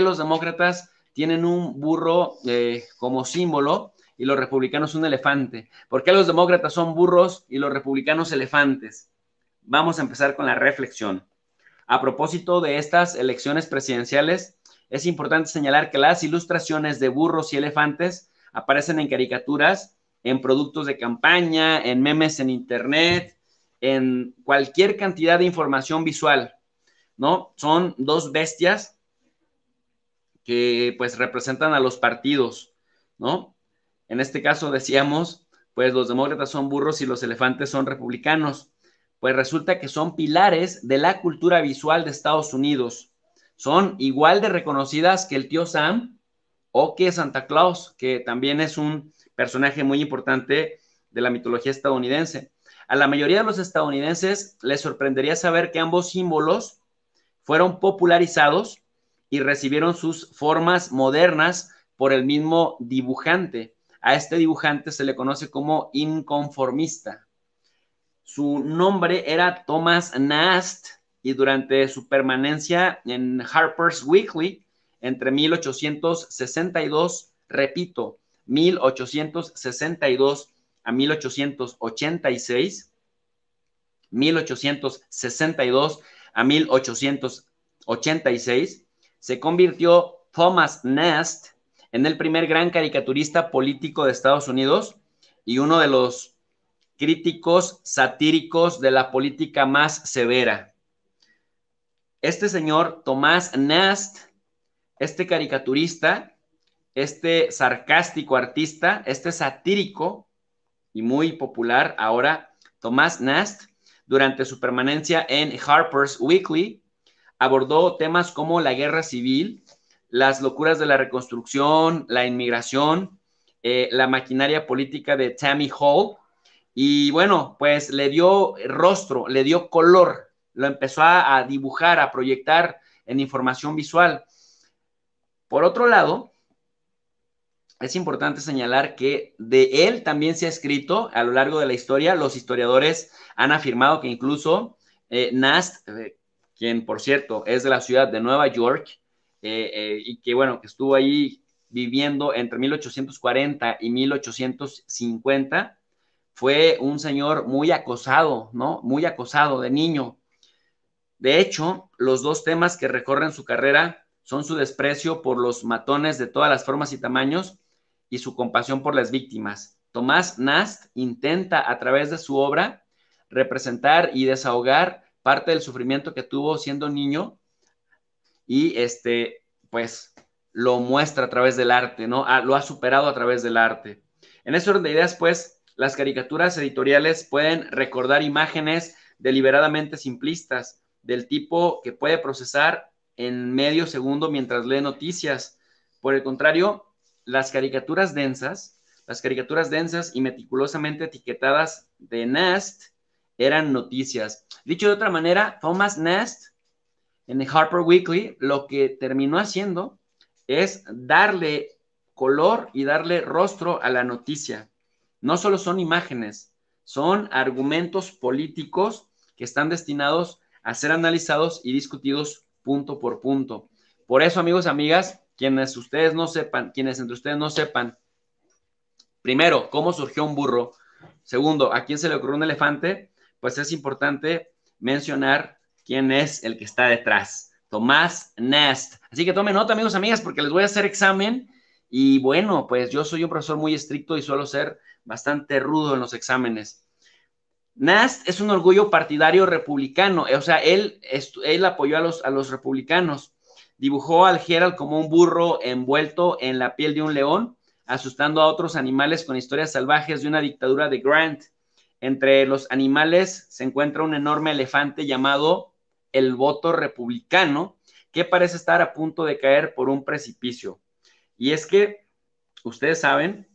los demócratas tienen un burro eh, como símbolo y los republicanos un elefante? ¿Por qué los demócratas son burros y los republicanos elefantes? Vamos a empezar con la reflexión. A propósito de estas elecciones presidenciales, es importante señalar que las ilustraciones de burros y elefantes aparecen en caricaturas, en productos de campaña, en memes en internet, en cualquier cantidad de información visual, ¿no? Son dos bestias que pues representan a los partidos, ¿no? En este caso decíamos, pues los demócratas son burros y los elefantes son republicanos. Pues resulta que son pilares de la cultura visual de Estados Unidos. Son igual de reconocidas que el tío Sam o que Santa Claus, que también es un personaje muy importante de la mitología estadounidense. A la mayoría de los estadounidenses les sorprendería saber que ambos símbolos fueron popularizados y recibieron sus formas modernas por el mismo dibujante. A este dibujante se le conoce como inconformista. Su nombre era Thomas Nast y durante su permanencia en Harper's Weekly entre 1862, repito, 1862 a 1886, 1862 a 1886, se convirtió Thomas Nast en el primer gran caricaturista político de Estados Unidos y uno de los críticos satíricos de la política más severa. Este señor Thomas Nast, este caricaturista, este sarcástico artista, este satírico y muy popular ahora, Thomas Nast, durante su permanencia en Harper's Weekly, abordó temas como la guerra civil, las locuras de la reconstrucción, la inmigración, eh, la maquinaria política de Tammy Hall. Y bueno, pues le dio rostro, le dio color, lo empezó a, dibujar, a proyectar en información visual. Por otro lado, es importante señalar que de él también se ha escrito a lo largo de la historia. Los historiadores han afirmado que incluso eh, Nast eh, quien por cierto es de la ciudad de Nueva York eh, eh, y que bueno, que estuvo ahí viviendo entre 1840 y 1850, fue un señor muy acosado, ¿no? Muy acosado de niño. De hecho, los dos temas que recorren su carrera son su desprecio por los matones de todas las formas y tamaños y su compasión por las víctimas. Tomás Nast intenta a través de su obra representar y desahogar parte del sufrimiento que tuvo siendo niño y este, pues lo muestra a través del arte, ¿no? Ah, lo ha superado a través del arte. En ese orden de ideas, pues, las caricaturas editoriales pueden recordar imágenes deliberadamente simplistas, del tipo que puede procesar en medio segundo mientras lee noticias. Por el contrario, las caricaturas densas, las caricaturas densas y meticulosamente etiquetadas de Nast, eran noticias. Dicho de otra manera, Thomas Nest en el Harper Weekly lo que terminó haciendo es darle color y darle rostro a la noticia. No solo son imágenes, son argumentos políticos que están destinados a ser analizados y discutidos punto por punto. Por eso, amigos, amigas, quienes ustedes no sepan, quienes entre ustedes no sepan, primero, cómo surgió un burro. Segundo, a quién se le ocurrió un elefante pues es importante mencionar quién es el que está detrás. Tomás Nast. Así que tomen nota, amigos, amigas, porque les voy a hacer examen. Y bueno, pues yo soy un profesor muy estricto y suelo ser bastante rudo en los exámenes. Nast es un orgullo partidario republicano, eh, o sea, él, él apoyó a los, a los republicanos. Dibujó al Gerald como un burro envuelto en la piel de un león, asustando a otros animales con historias salvajes de una dictadura de Grant. Entre los animales se encuentra un enorme elefante llamado el voto republicano, que parece estar a punto de caer por un precipicio. Y es que ustedes saben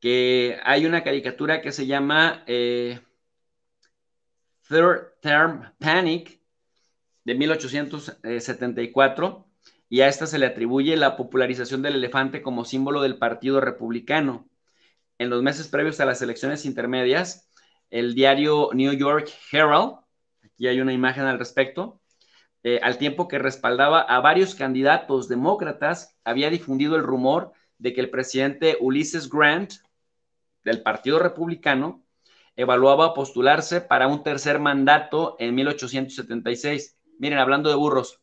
que hay una caricatura que se llama eh, Third Term Panic de 1874 y a esta se le atribuye la popularización del elefante como símbolo del Partido Republicano en los meses previos a las elecciones intermedias, el diario New York Herald, aquí hay una imagen al respecto, eh, al tiempo que respaldaba a varios candidatos demócratas, había difundido el rumor de que el presidente Ulysses Grant, del Partido Republicano, evaluaba postularse para un tercer mandato en 1876. Miren, hablando de burros.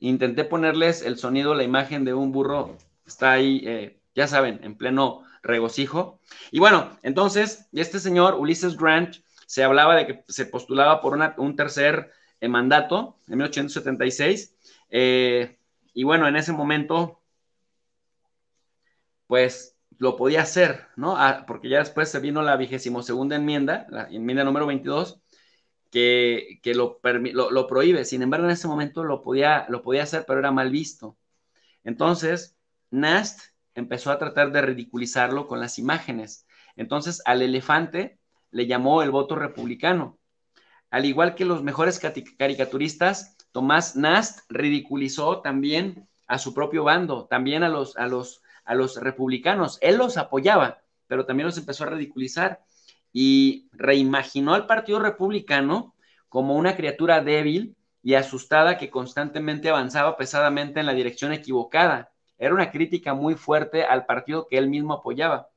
Intenté ponerles el sonido, la imagen de un burro está ahí, eh, ya saben, en pleno regocijo. Y bueno, entonces, este señor Ulises Grant se hablaba de que se postulaba por un tercer eh, mandato en 1876. Eh, y bueno, en ese momento, pues lo podía hacer, ¿no? Ah, porque ya después se vino la vigésimo segunda enmienda, la enmienda número 22, que, lo, lo, lo, prohíbe. Sin embargo, en ese momento lo podía, lo podía hacer, pero era mal visto. Entonces, Nast empezó a tratar de ridiculizarlo con las imágenes. Entonces al elefante le llamó el voto republicano. Al igual que los mejores caricaturistas, Tomás Nast ridiculizó también a su propio bando, también a los, los, a los republicanos. Él los apoyaba, pero también los empezó a ridiculizar y reimaginó al Partido Republicano como una criatura débil y asustada que constantemente avanzaba pesadamente en la dirección equivocada. Era una crítica muy fuerte al partido que él mismo apoyaba.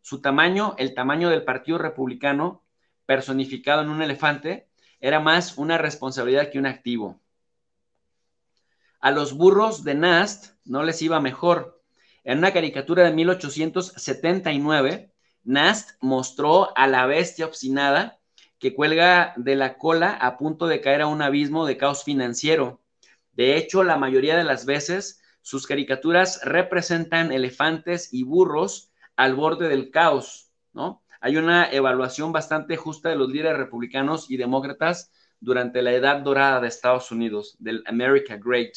Su tamaño, el tamaño del Partido Republicano, personificado en un elefante, era más una responsabilidad que un activo. A los burros de Nast no les iba mejor. En una caricatura de 1879, Nast mostró a la bestia obstinada que cuelga de la cola a punto de caer a un abismo de caos financiero. De hecho, la mayoría de las veces sus caricaturas representan elefantes y burros al borde del caos, ¿no? Hay una evaluación bastante justa de los líderes republicanos y demócratas durante la Edad Dorada de Estados Unidos, del America Great.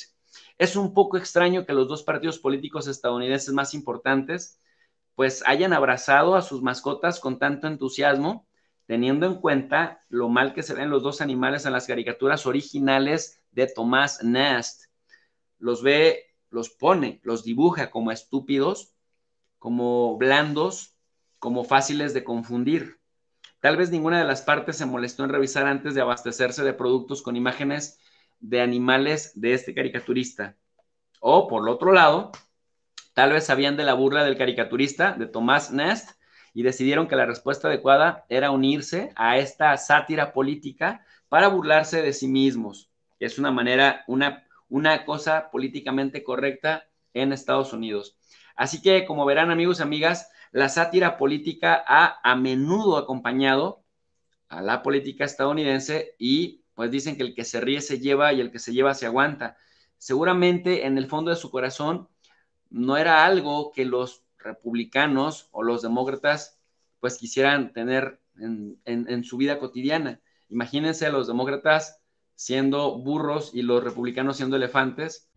Es un poco extraño que los dos partidos políticos estadounidenses más importantes pues hayan abrazado a sus mascotas con tanto entusiasmo, teniendo en cuenta lo mal que se ven los dos animales en las caricaturas originales de Thomas Nast. Los ve los pone, los dibuja como estúpidos, como blandos, como fáciles de confundir. Tal vez ninguna de las partes se molestó en revisar antes de abastecerse de productos con imágenes de animales de este caricaturista. O, por el otro lado, tal vez sabían de la burla del caricaturista, de Tomás Nest, y decidieron que la respuesta adecuada era unirse a esta sátira política para burlarse de sí mismos. Es una manera, una una cosa políticamente correcta en Estados Unidos. Así que, como verán, amigos y amigas, la sátira política ha a menudo acompañado a la política estadounidense y pues dicen que el que se ríe se lleva y el que se lleva se aguanta. Seguramente en el fondo de su corazón no era algo que los republicanos o los demócratas pues quisieran tener en, su vida cotidiana. Imagínense los demócratas siendo burros y los republicanos siendo elefantes.